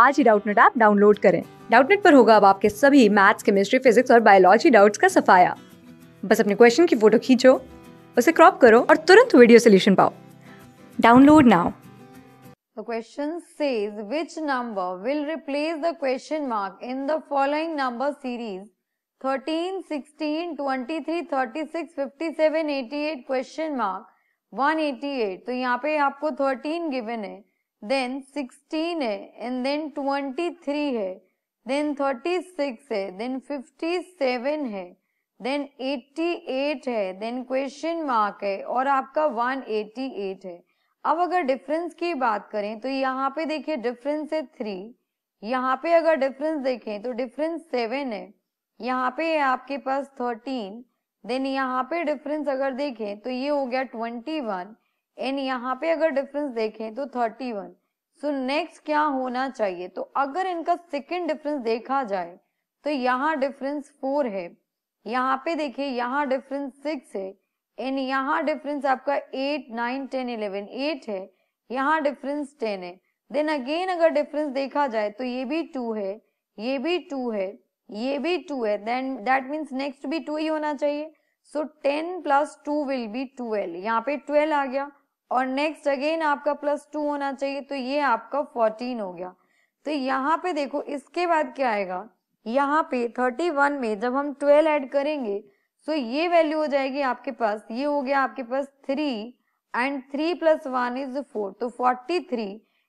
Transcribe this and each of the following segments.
आज ही Doubtnut app download करें डाउटनेट पर होगा अब आपके सभी मैथ्स केमिस्ट्री फिजिक्स और बायोलॉजी डाउट्स का सफाया बस अपने क्वेश्चन की फोटो खींचो उसे क्रॉप करो और तुरंत वीडियो सोल्यूशन पाओ download now The question says which number will replace the question mark in the following number series 13, 16, 23, 36, 57, 88 question mark 188 तो यहाँ पे आपको 13 given है देन सिक्सटीन है एंड देन ट्वेंटी थ्री है देन थर्टी सिक्स है then fifty seven है then eighty eight है देन क्वेश्चन मार्क है और आपका वन एटी एट है अब अगर डिफरेंस की बात करें तो यहाँ पे देखिए डिफरेंस है थ्री यहाँ पे अगर डिफरेंस देखें तो डिफरेंस सेवन है यहाँ पे है आपके पास थर्टीन देन यहाँ पे डिफरेंस अगर देखें तो ये हो गया ट्वेंटी वन एंड यहाँ पे अगर डिफरेंस देखें तो थर्टी वन सो नेक्स्ट क्या होना चाहिए तो अगर इनका सेकेंड डिफरेंस देखा जाए तो यहाँ डिफरेंस फोर है यहाँ पे देखिए यहाँ डिफरेंस सिक्स है एंड यहाँ डिफरेंस आपका eight nine ten eleven eight है यहाँ डिफरेंस टेन है देन अगेन अगर डिफरेंस देखा जाए तो ये भी टू है ये भी टू है ये भी टू है देन दैट मीन्स नेक्स्ट भी टू ही होना चाहिए so ten plus two will be twelve यहाँ पे ट्वेल्व आ गया और नेक्स्ट अगेन आपका प्लस टू होना चाहिए तो ये आपका फोर्टीन हो गया तो यहाँ पे देखो इसके बाद क्या आएगा यहाँ पे थर्टी वन में जब हम ट्वेल्व ऐड करेंगे तो ये वैल्यू हो जाएगी आपके पास ये हो गया आपके पास three and three plus one is four तो फोर्टी थ्री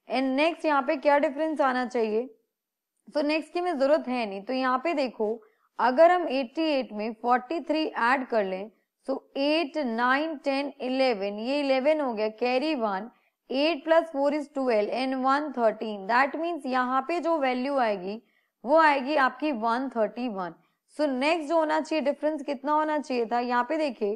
एंड नेक्स्ट यहाँ पे क्या डिफरेंस आना चाहिए तो नेक्स्ट की में जरूरत है नहीं तो यहाँ पे देखो अगर हम एट में थ्री ऐड कर लें so eight nine ten eleven ये इलेवन हो गया carry one eight plus four is twelve and one thirteen that means यहाँ पे जो वैल्यू आएगी वो आएगी आपकी one thirty one so next जो होना चाहिए डिफरेंस कितना होना चाहिए था यहाँ पे देखिए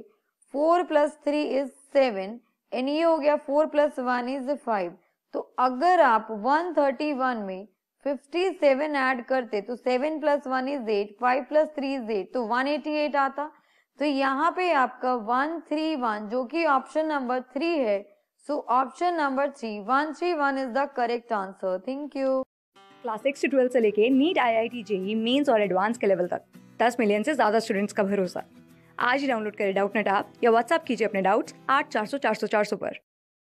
four plus three is seven and ये हो गया four plus one is five तो अगर आप वन थर्टी वन में फिफ्टी सेवन एड करते तो seven plus one is eight five plus three is eight तो वन एटी एट आता तो यहाँ पे आपका वन थ्री वन जो कि ऑप्शन नंबर थ्री है so option number three one three one is the correct answer thank you class six से ट्वेल्व से लेके NEET I I T JEE mains और एडवांस के लेवल तक दस मिलियन से ज्यादा स्टूडेंट्स का भरोसा आज ही डाउनलोड करें डाउट नेट आप या व्हाट्सअप कीजिए अपने डाउट्स आठ चार सौ चार सौ चार सौ पर